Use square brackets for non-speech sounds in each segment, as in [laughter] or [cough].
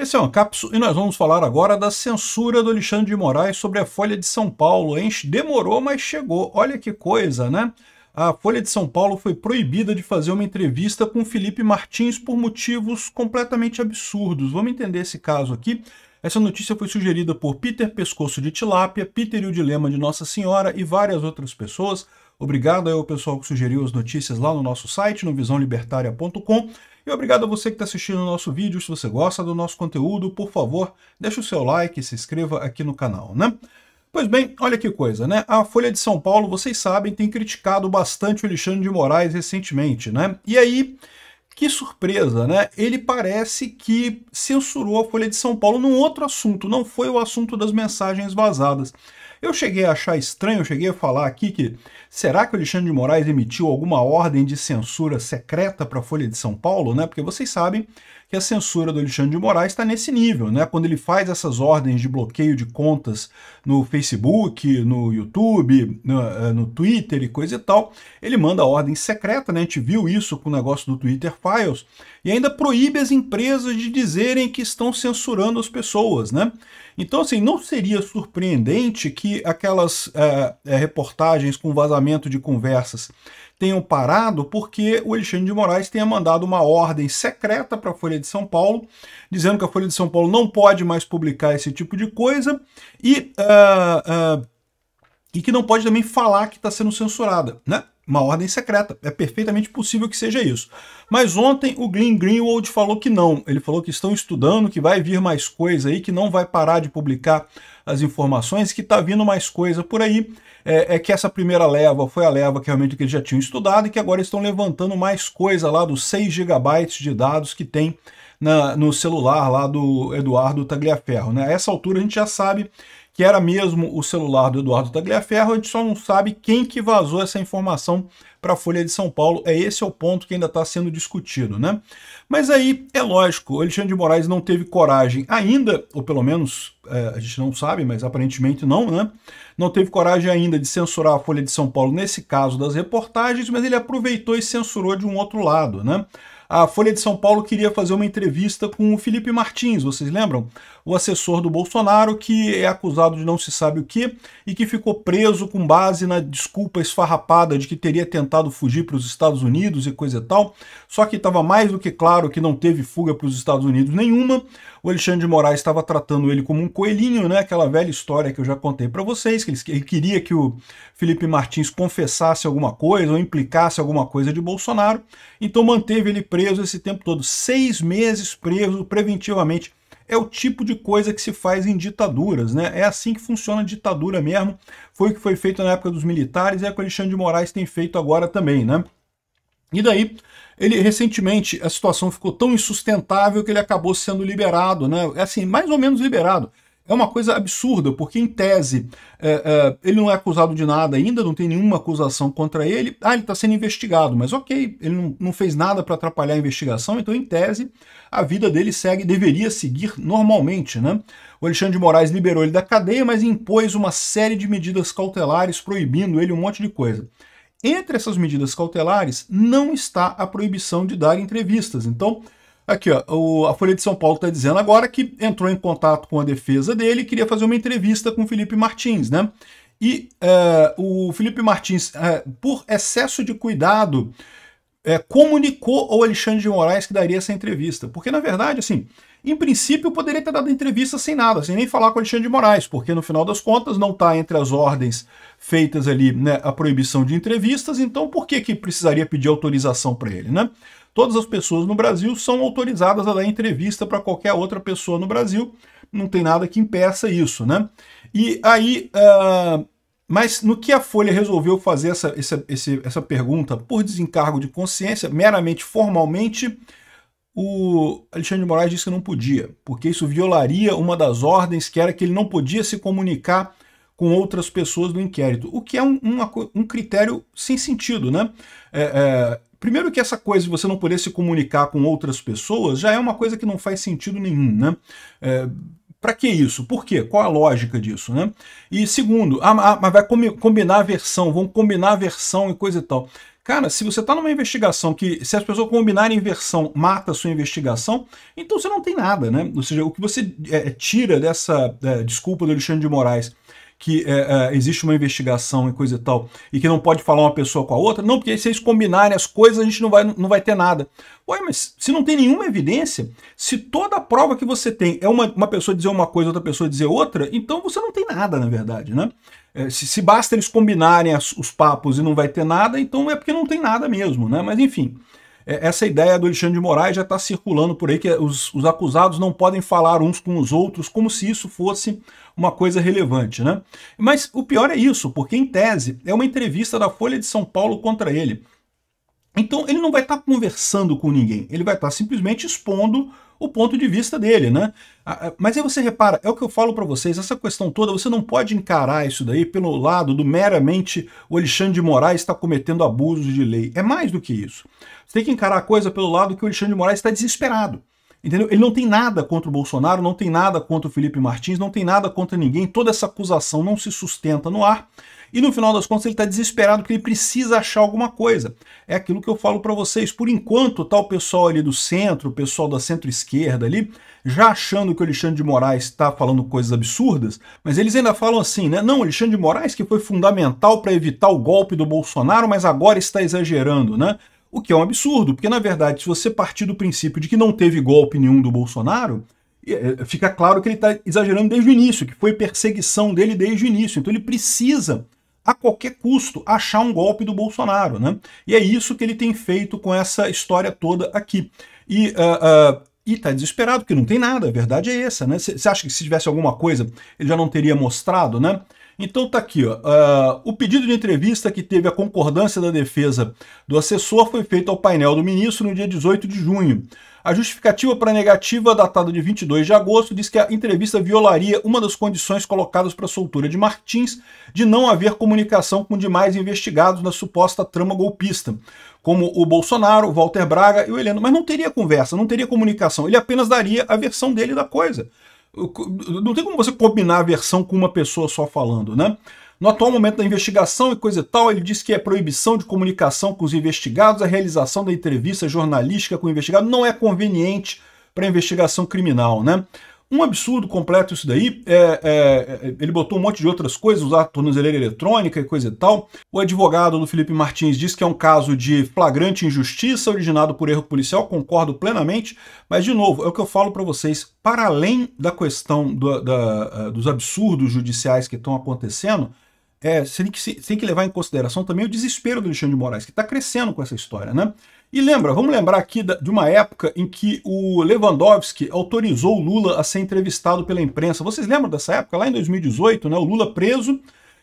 Esse é o Ancapso e nós vamos falar agora da censura do Alexandre de Moraes sobre a Folha de São Paulo. Enche Demorou, mas chegou. Olha que coisa, né? A Folha de São Paulo foi proibida de fazer uma entrevista com Felipe Martins por motivos completamente absurdos. Vamos entender esse caso aqui. Essa notícia foi sugerida por Peter Pescoço de Tilápia, Peter e o Dilema de Nossa Senhora e várias outras pessoas. Obrigado ao pessoal que sugeriu as notícias lá no nosso site, no visãolibertaria.com. E obrigado a você que está assistindo o nosso vídeo. Se você gosta do nosso conteúdo, por favor, deixe o seu like e se inscreva aqui no canal, né? Pois bem, olha que coisa, né? A Folha de São Paulo, vocês sabem, tem criticado bastante o Alexandre de Moraes recentemente, né? E aí, que surpresa, né? Ele parece que censurou a Folha de São Paulo num outro assunto, não foi o assunto das mensagens vazadas. Eu cheguei a achar estranho, eu cheguei a falar aqui que Será que o Alexandre de Moraes emitiu alguma ordem de censura secreta para a Folha de São Paulo? Né? Porque vocês sabem que a censura do Alexandre de Moraes está nesse nível, né? Quando ele faz essas ordens de bloqueio de contas no Facebook, no YouTube, no, eh, no, Twitter e coisa e tal, ele manda ordem secreta, né? A gente viu isso com o negócio do Twitter Files, e ainda proíbe as empresas de dizerem que estão censurando as pessoas, né? Então, assim, não seria surpreendente que aquelas é, reportagens com vazamento de conversas tenham parado porque o Alexandre de Moraes tenha mandado uma ordem secreta para a Folha de São Paulo, dizendo que a Folha de São Paulo não pode mais publicar esse tipo de coisa e. Uh, uh, e que não pode também falar que está sendo censurada, né? Uma ordem secreta. É perfeitamente possível que seja isso. Mas ontem o Glenn Greenwald falou que não. Ele falou que estão estudando, que vai vir mais coisa aí, que não vai parar de publicar as informações, que está vindo mais coisa por aí. É, é, que essa primeira leva foi a leva que realmente que eles já tinham estudado e que agora estão levantando mais coisa lá dos 6 GB de dados que tem na, no celular lá do Eduardo Tagliaferro. Né? A essa altura a gente já sabe que era mesmo o celular do Eduardo Tagliaferro, a gente só não sabe quem que vazou essa informação para a Folha de São Paulo. É esse é o ponto que ainda está sendo discutido, né? Mas aí é lógico, o Alexandre de Moraes não teve coragem ainda, ou pelo menos é, a gente não sabe, mas aparentemente não, né? Não teve coragem ainda de censurar a Folha de São Paulo nesse caso das reportagens, mas ele aproveitou e censurou de um outro lado, né? a Folha de São Paulo queria fazer uma entrevista com o Felipe Martins, vocês lembram? o assessor do Bolsonaro, que é acusado de não se sabe o que e que ficou preso com base na desculpa esfarrapada de que teria tentado fugir para os Estados Unidos e coisa e tal. Só que estava mais do que claro que não teve fuga para os Estados Unidos nenhuma. O Alexandre de Moraes estava tratando ele como um coelhinho, né? Aquela velha história que eu já contei para vocês, que ele queria que o Felipe Martins confessasse alguma coisa ou implicasse alguma coisa de Bolsonaro. Então manteve ele preso esse tempo todo, seis meses preso preventivamente é o tipo de coisa que se faz em ditaduras, né? É assim que funciona a ditadura mesmo. Foi o que foi feito na época dos militares e é o que o Alexandre de Moraes tem feito agora também, né? E daí, ele recentemente, a situação ficou tão insustentável que ele acabou sendo liberado, né? É assim, mais ou menos liberado é uma coisa absurda, porque em tese é, é, ele não é acusado de nada ainda, não tem nenhuma acusação contra ele. Ah, ele está sendo investigado, mas ok, ele não, não fez nada para atrapalhar a investigação, então em tese a vida dele segue, deveria seguir normalmente, né? O Alexandre de Moraes liberou ele da cadeia, mas impôs uma série de medidas cautelares proibindo ele um monte de coisa. Entre essas medidas cautelares não está a proibição de dar entrevistas. Então, Aqui, ó, o, a Folha de São Paulo está dizendo agora que entrou em contato com a defesa dele e queria fazer uma entrevista com o Felipe Martins, né? E é, o Felipe Martins, é, por excesso de cuidado, é, comunicou ao Alexandre de Moraes que daria essa entrevista. Porque, na verdade, assim, em princípio, poderia ter dado entrevista sem nada, sem nem falar com o Alexandre de Moraes, porque no final das contas não está entre as ordens feitas ali né, a proibição de entrevistas, então por que, que precisaria pedir autorização para ele, né? todas as pessoas no Brasil são autorizadas a dar entrevista para qualquer outra pessoa no Brasil. Não tem nada que impeça isso, né? E aí, uh, mas no que a Folha resolveu fazer essa, essa, essa pergunta por desencargo de consciência, meramente formalmente, o Alexandre de Moraes disse que não podia, porque isso violaria uma das ordens que era que ele não podia se comunicar com outras pessoas do inquérito, o que é um, um, um critério sem sentido, né? é, é Primeiro que essa coisa de você não poder se comunicar com outras pessoas já é uma coisa que não faz sentido nenhum, né? É, para que isso? Por quê? Qual a lógica disso, né? E segundo, ah, ah mas vai combinar a versão, vão combinar a versão e coisa e tal. Cara, se você está numa investigação que, se as pessoas combinarem versão, mata a sua investigação, então você não tem nada, né? Ou seja, o que você é, tira dessa é, desculpa do Alexandre de Moraes que é, é, existe uma investigação e coisa e tal, e que não pode falar uma pessoa com a outra? Não, porque se eles combinarem as coisas, a gente não vai, não vai ter nada. Ué, mas se não tem nenhuma evidência, se toda a prova que você tem é uma, uma pessoa dizer uma coisa, outra pessoa dizer outra, então você não tem nada, na verdade, né? É, se, se, basta eles combinarem as, os papos e não vai ter nada, então é porque não tem nada mesmo, né? Mas enfim. É, essa ideia do Alexandre de Moraes já está circulando por aí, que é, os, os, acusados não podem falar uns com os outros como se isso fosse uma coisa relevante. Né? Mas o pior é isso, porque em tese é uma entrevista da Folha de São Paulo contra ele. Então ele não vai estar tá conversando com ninguém, ele vai estar tá simplesmente expondo o ponto de vista dele, né? Mas aí você repara, é o que eu falo para vocês, essa questão toda, você não pode encarar isso daí pelo lado do meramente o Alexandre de Moraes está cometendo abusos de lei. É mais do que isso. Você tem que encarar a coisa pelo lado que o Alexandre de Moraes está desesperado. Entendeu? Ele não tem nada contra o Bolsonaro, não tem nada contra o Felipe Martins, não tem nada contra ninguém. Toda essa acusação não se sustenta no ar. E no final das contas ele está desesperado porque ele precisa achar alguma coisa. É aquilo que eu falo para vocês. Por enquanto, tal o pessoal ali do centro, o pessoal da centro-esquerda ali, já achando que o Alexandre de Moraes está falando coisas absurdas, mas eles ainda falam assim, né? Não, Alexandre de Moraes que foi fundamental para evitar o golpe do Bolsonaro, mas agora está exagerando, né? O que é um absurdo, porque na verdade, se você partir do princípio de que não teve golpe nenhum do Bolsonaro, eh, fica claro que ele está exagerando desde o início, que foi perseguição dele desde o início. Então ele precisa a qualquer custo achar um golpe do Bolsonaro. Né? E é isso que ele tem feito com essa história toda aqui. E uh, uh, e tá desesperado, porque não tem nada, a verdade é essa, né? Você acha que se tivesse alguma coisa, ele já não teria mostrado, né? Então tá aqui, ó, uh, o pedido de entrevista que teve a concordância da defesa do assessor foi feito ao painel do ministro no dia 18 de junho. A justificativa para a negativa, datada de 22 de agosto, diz que a entrevista violaria uma das condições colocadas para a soltura de Martins de não haver comunicação com demais investigados na suposta trama golpista, como o Bolsonaro, o Walter Braga e o Heleno. Mas não teria conversa, não teria comunicação, ele apenas daria a versão dele da coisa. Não tem como você combinar a versão com uma pessoa só falando, né? No atual momento da investigação e coisa e tal, ele disse que é proibição de comunicação com os investigados, a realização da entrevista jornalística com o investigado não é conveniente para a investigação criminal, né? Um absurdo completo isso daí. É, é, é, ele botou um monte de outras coisas, usar tornozeleira eletrônica e coisa e tal. O advogado do Felipe Martins diz que é um caso de flagrante injustiça originado por erro policial, concordo plenamente. Mas, de novo, é o que eu falo para vocês. Para além da questão do, da, eh, dos absurdos judiciais que estão acontecendo, é, você tem que, tem que levar em consideração também o desespero do Alexandre de Moraes, que está crescendo com essa história, né? E lembra, vamos lembrar aqui de uma época em que o Lewandowski autorizou o Lula a ser entrevistado pela imprensa. Vocês lembram dessa época? Lá em 2018, né, o Lula preso,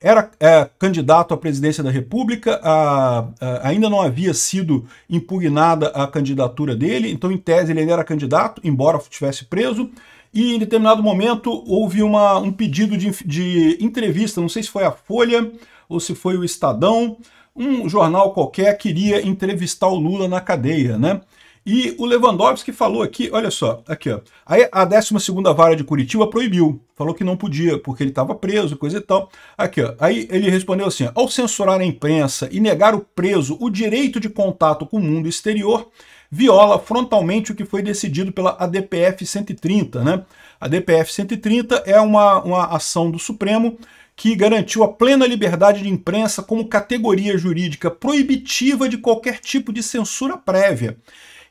era é, candidato à presidência da República, a, a, ainda não havia sido impugnada a candidatura dele, então, em tese, ele ainda era candidato, embora estivesse preso. E em determinado momento houve uma, um pedido de, de entrevista, não sei se foi a Folha ou se foi o Estadão, um jornal qualquer queria entrevistar o Lula na cadeia, né? E o Lewandowski falou aqui, olha só, aqui, ó. Aí a 12ª vara de Curitiba proibiu, falou que não podia, porque ele estava preso, coisa e tal. Aqui, ó. Aí ele respondeu assim: "Ao censurar a imprensa e negar o preso o direito de contato com o mundo exterior, viola frontalmente o que foi decidido pela ADPF 130, né? A DPF 130 é uma, uma ação do Supremo que garantiu a plena liberdade de imprensa como categoria jurídica proibitiva de qualquer tipo de censura prévia.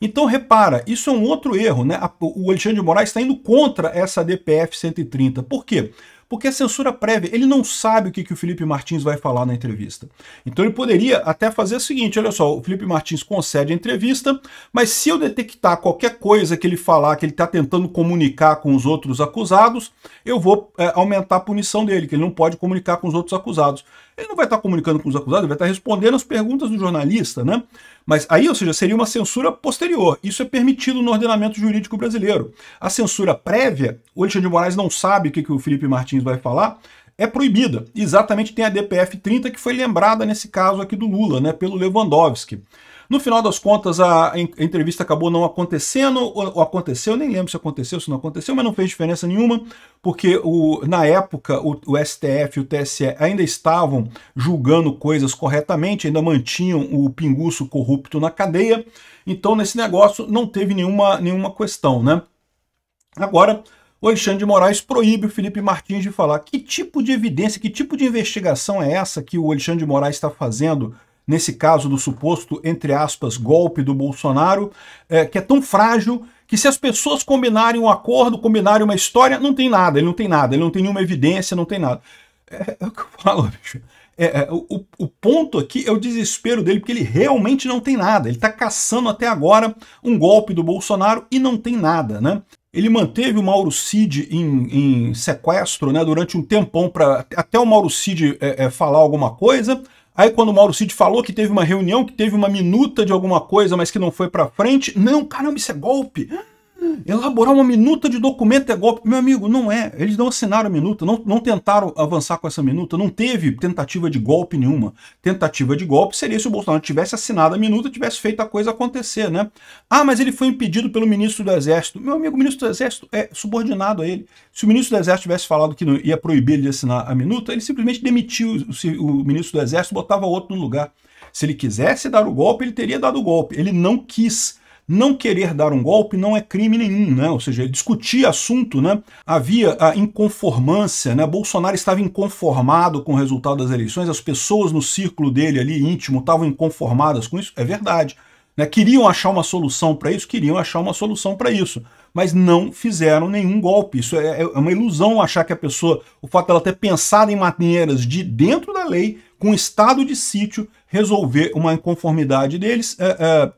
Então, repara, isso é um outro erro. Né? O Alexandre de Moraes está indo contra essa DPF 130. Por quê? porque a é censura prévia. Ele não sabe o que, que o Felipe Martins vai falar na entrevista. Então ele poderia até fazer o seguinte: olha só, o Felipe Martins concede a entrevista, mas se eu detectar qualquer coisa que ele falar, que ele está tentando comunicar com os outros acusados, eu vou é, aumentar a punição dele, que ele não pode comunicar com os outros acusados. Ele não vai estar comunicando com os acusados, ele vai estar respondendo as perguntas do jornalista, né? Mas aí, ou seja, seria uma censura posterior. Isso é permitido no ordenamento jurídico brasileiro. A censura prévia, o Alexandre de Moraes não sabe o que, que o Felipe Martins vai falar, é proibida. Exatamente tem a DPF 30 que foi lembrada nesse caso aqui do Lula, né, pelo Lewandowski. No final das contas, a, entrevista acabou não acontecendo, ou, ou aconteceu, nem lembro se aconteceu, se não aconteceu, mas não fez diferença nenhuma, porque o, na época o, o STF e o TSE ainda estavam julgando coisas corretamente, ainda mantinham o pinguço corrupto na cadeia, então nesse negócio não teve nenhuma, nenhuma questão, né? Agora, o Alexandre de Moraes proíbe o Felipe Martins de falar que tipo de evidência, que tipo de investigação é essa que o Alexandre de Moraes está fazendo nesse caso do suposto, entre aspas, golpe do Bolsonaro, é, que é tão frágil que se as pessoas combinarem um acordo, combinarem uma história, não tem nada, ele não tem nada, ele não tem nenhuma evidência, não tem nada. É, é o que eu falo, [laughs] bicho. É, é o, o, ponto aqui é o desespero dele, porque ele realmente não tem nada. Ele está caçando até agora um golpe do Bolsonaro e não tem nada, né? Ele manteve o Mauro Cid em, em sequestro né, durante um tempão, para até o Mauro Cid é, é, falar alguma coisa. Aí quando o Mauro Cid falou que teve uma reunião, que teve uma minuta de alguma coisa, mas que não foi para frente, não, caramba, isso é golpe. Elaborar uma minuta de documento é golpe. Meu amigo, não é. Eles não assinaram a minuta, não, não tentaram avançar com essa minuta, não teve tentativa de golpe nenhuma. Tentativa de golpe seria se o Bolsonaro tivesse assinado a minuta, tivesse feito a coisa acontecer, né? Ah, mas ele foi impedido pelo ministro do Exército. Meu amigo, o ministro do Exército é subordinado a ele. Se o ministro do Exército tivesse falado que não, ia proibir ele de assinar a minuta, ele simplesmente demitiu o, o ministro do Exército, botava outro no lugar. Se ele quisesse dar o golpe, ele teria dado o golpe. Ele não quis não querer dar um golpe não é crime nenhum, né? Ou seja, ele discutia assunto, né? Havia a inconformância, né? Bolsonaro estava inconformado com o resultado das eleições, as pessoas no círculo dele ali íntimo estavam inconformadas com isso, é verdade. Né? Queriam achar uma solução para isso, queriam achar uma solução para isso, mas não fizeram nenhum golpe. Isso é, é, é uma ilusão achar que a pessoa, o fato dela ter pensado em maneiras de dentro da lei, com estado de sítio, resolver uma inconformidade deles. É, é,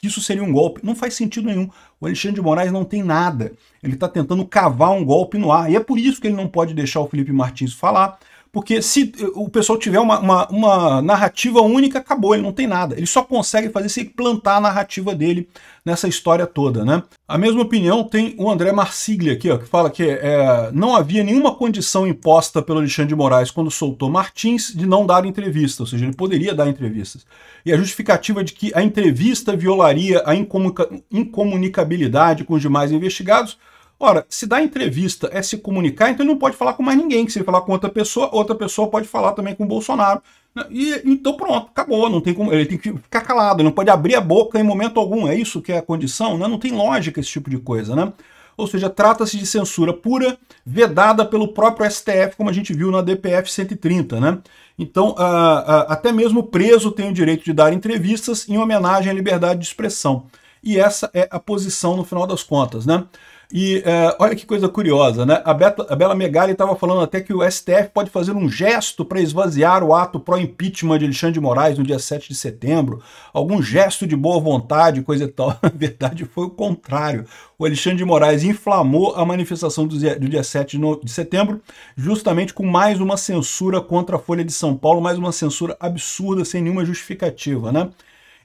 que isso seria um golpe. Não faz sentido nenhum. O Alexandre de Moraes não tem nada. Ele está tentando cavar um golpe no ar. E é por isso que ele não pode deixar o Felipe Martins falar, porque se o pessoal tiver uma, uma, uma, narrativa única, acabou, ele não tem nada. Ele só consegue fazer se plantar a narrativa dele nessa história toda, né? A mesma opinião tem o André Marsiglia aqui, ó, que fala que é, não havia nenhuma condição imposta pelo Alexandre de Moraes quando soltou Martins de não dar entrevista, ou seja, ele poderia dar entrevistas. E a justificativa de que a entrevista violaria a incomunicabilidade com os demais investigados Ora, se dar entrevista é se comunicar, então ele não pode falar com mais ninguém, se ele falar com outra pessoa, outra pessoa pode falar também com o Bolsonaro. Né? E, então pronto, acabou, não tem como, ele tem que ficar calado, não pode abrir a boca em momento algum, é isso que é a condição, né? não tem lógica esse tipo de coisa, né? Ou seja, trata-se de censura pura, vedada pelo próprio STF, como a gente viu na DPF 130, né? Então, ah, ah, até mesmo preso tem o direito de dar entrevistas em homenagem à liberdade de expressão. E essa é a posição no final das contas, né? E é, olha que coisa curiosa, né? A, a Bela Megali estava falando até que o STF pode fazer um gesto para esvaziar o ato pró-impeachment de Alexandre de Moraes no dia 7 de setembro, algum gesto de boa vontade, coisa e tal. [laughs] Na verdade, foi o contrário. O Alexandre de Moraes inflamou a manifestação do dia, do dia 7 de setembro, justamente com mais uma censura contra a Folha de São Paulo, mais uma censura absurda, sem nenhuma justificativa, né?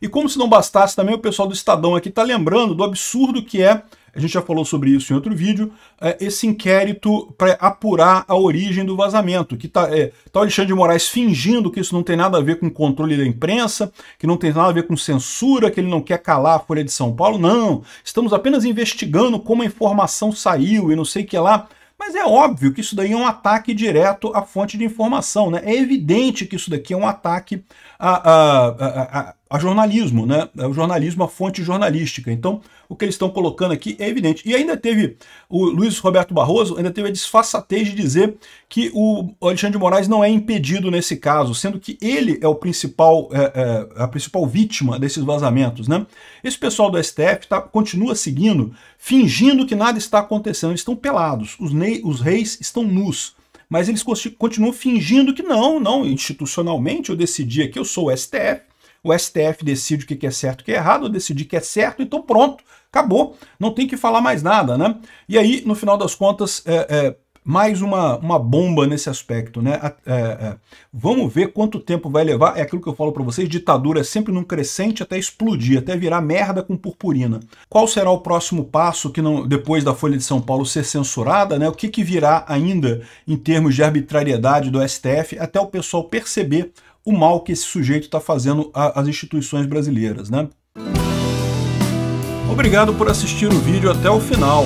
E como se não bastasse, também o pessoal do Estadão aqui está lembrando do absurdo que é a gente já falou sobre isso em outro vídeo, é, esse inquérito para apurar a origem do vazamento, que está é, tá o Alexandre de Moraes fingindo que isso não tem nada a ver com controle da imprensa, que não tem nada a ver com censura, que ele não quer calar a Folha de São Paulo, não, estamos apenas investigando como a informação saiu e não sei o que lá, mas é óbvio que isso daí é um ataque direto à fonte de informação, né? É evidente que isso daqui é um ataque a, a, a, a jornalismo, né? O jornalismo, a fonte jornalística. Então, o que eles estão colocando aqui é evidente. E ainda teve, o Luiz Roberto Barroso ainda teve a disfarçatez de dizer que o Alexandre de Moraes não é impedido nesse caso, sendo que ele é o principal, é, é, a principal vítima desses vazamentos, né? Esse pessoal do STF tá, continua seguindo, fingindo que nada está acontecendo. Eles estão pelados, os, os reis estão nus mas eles continuam fingindo que não, não, institucionalmente eu decidi aqui, eu sou o STF, o STF decide o que é certo e o que é errado, eu decidi que é certo, então pronto, acabou, não tem que falar mais nada, né? E aí, no final das contas, é, é, mais uma, uma bomba nesse aspecto, né? É, é, vamos ver quanto tempo vai levar. É aquilo que eu falo para vocês: ditadura é sempre num crescente até explodir, até virar merda com purpurina. Qual será o próximo passo que não depois da Folha de São Paulo ser censurada, né? O que, que virá ainda em termos de arbitrariedade do STF até o pessoal perceber o mal que esse sujeito está fazendo às instituições brasileiras, né? Obrigado por assistir o vídeo até o final.